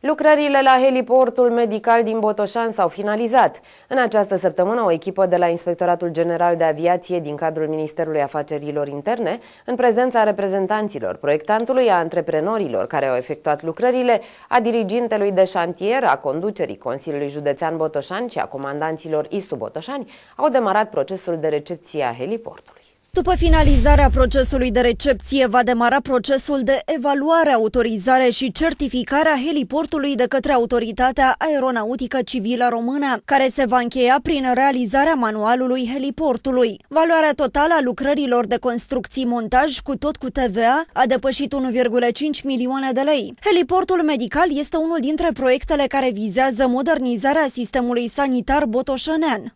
Lucrările la heliportul medical din Botoșan s-au finalizat. În această săptămână, o echipă de la Inspectoratul General de Aviație din cadrul Ministerului Afacerilor Interne, în prezența reprezentanților proiectantului, a antreprenorilor care au efectuat lucrările, a dirigintelui de șantier, a conducerii Consiliului Județean Botoșan și a comandanților ISU Botoșani, au demarat procesul de recepție a heliportului. După finalizarea procesului de recepție, va demara procesul de evaluare, autorizare și certificare a heliportului de către Autoritatea Aeronautică Civilă Română, care se va încheia prin realizarea manualului heliportului. Valoarea totală a lucrărilor de construcții montaj cu tot cu TVA a depășit 1,5 milioane de lei. Heliportul medical este unul dintre proiectele care vizează modernizarea sistemului sanitar botoșănean.